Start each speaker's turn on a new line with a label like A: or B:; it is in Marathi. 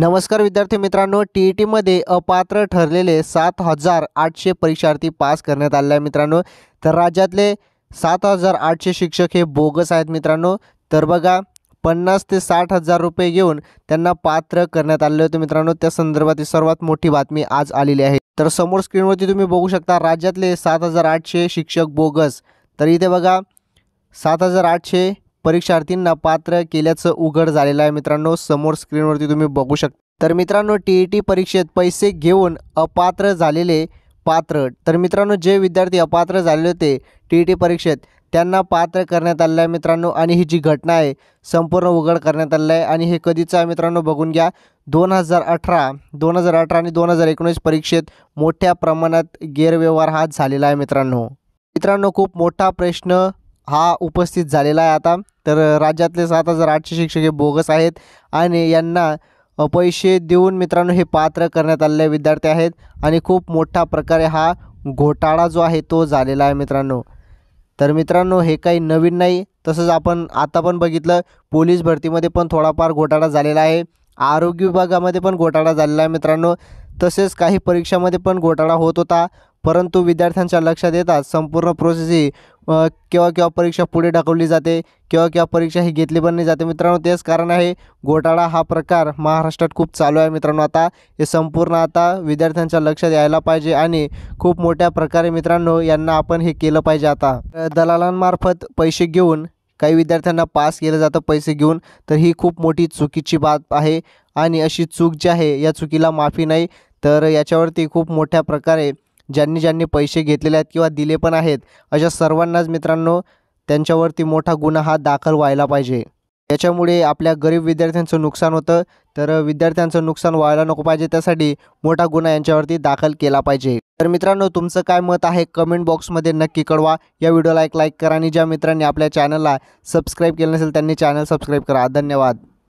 A: नमस्कार विद्यार्थी मित्रांनो टी ई e टीमध्ये अपात्र ठरलेले सात हजार आठशे परीक्षार्थी पास करण्यात आले आहे मित्रांनो तर राज्यातले सात हजार आठशे शिक्षक हे बोगस आहेत मित्रांनो तर बघा पन्नास ते साठ हजार रुपये घेऊन त्यांना पात्र करण्यात आले होते मित्रांनो त्या संदर्भातील सर्वात मोठी बातमी आज आलेली आहे तर समोर स्क्रीनवरती तुम्ही बघू शकता राज्यातले सात हजार आठशे शिक्षक बोगस तर इथे बघा सात हजार आठशे परीक्षार्थींना पात्र केल्याचं उघड झालेलं आहे मित्रांनो समोर स्क्रीनवरती तुम्ही बघू शकता तर मित्रांनो टी ई टी परीक्षेत पैसे घेऊन अपात्र झालेले पात्र तर मित्रांनो जे विद्यार्थी अपात्र झालेले होते टी ई टी परीक्षेत त्यांना पात्र करण्यात आलं आहे मित्रांनो आणि ही जी घटना आहे संपूर्ण उघड करण्यात आलेलं आहे आणि हे कधीचं आहे मित्रांनो बघून घ्या दोन हजार अठरा दोन हजार अठरा आणि दोन हजार एकोणीस परीक्षेत मोठ्या प्रमाणात गैरव्यवहार हा झालेला आहे मित्रांनो मित्रांनो खूप मोठा प्रश्न हा उपस्थित झालेला आहे आता तर राज्यातले सात हजार आठशे शिक्षक हे बोगस आहेत आणि यांना पैसे देऊन मित्रांनो हे पात्र करण्यात आलेले विद्यार्थी आहेत आणि खूप मोठा प्रकारे हा घोटाळा जो आहे तो झालेला आहे मित्रांनो तर मित्रांनो हे काही नवीन नाही तसंच आपण आता पण बघितलं पोलीस भरतीमध्ये पण थोडाफार घोटाळा झालेला आहे आरोग्य विभागामध्ये पण घोटाळा झालेला आहे मित्रांनो तसेच काही परीक्षामध्ये पण घोटाळा होत होता परंतु विद्यार्थ्यांच्या लक्षात येतात संपूर्ण प्रोसेस ही केव्हा केव्हा परीक्षा पुढे ढकलली जाते केव्हा केव्हा परीक्षा ही घेतली पण नाही जाते मित्रांनो तेच कारण आहे घोटाळा हा प्रकार महाराष्ट्रात खूप चालू आहे मित्रांनो आता हे संपूर्ण आता विद्यार्थ्यांच्या लक्षात यायला पाहिजे आणि खूप मोठ्या प्रकारे मित्रांनो यांना आपण हे केलं पाहिजे आता दलालांमार्फत पैसे घेऊन काही विद्यार्थ्यांना पास केलं जातं पैसे घेऊन तर ही खूप मोठी चुकीची बाब आहे आणि अशी चूक जी आहे या चुकीला माफी नाही तर याच्यावरती खूप मोठ्या प्रकारे ज्यांनी ज्यांनी पैसे घेतलेले आहेत किंवा दिले पण आहेत अशा सर्वांनाच मित्रांनो त्यांच्यावरती मोठा गुन्हा हा दाखल व्हायला पाहिजे याच्यामुळे आपल्या गरीब विद्यार्थ्यांचं नुकसान होतं तर विद्यार्थ्यांचं नुकसान व्हायला नको पाहिजे त्यासाठी मोठा गुन्हा यांच्यावरती दाखल केला पाहिजे तर मित्रांनो तुमचं काय मत आहे कमेंट बॉक्समध्ये नक्की कळवा या व्हिडिओला एक लाईक करा आणि ज्या मित्रांनी आपल्या चॅनलला सबस्क्राईब केलं नसेल त्यांनी चॅनल सबस्क्राईब करा धन्यवाद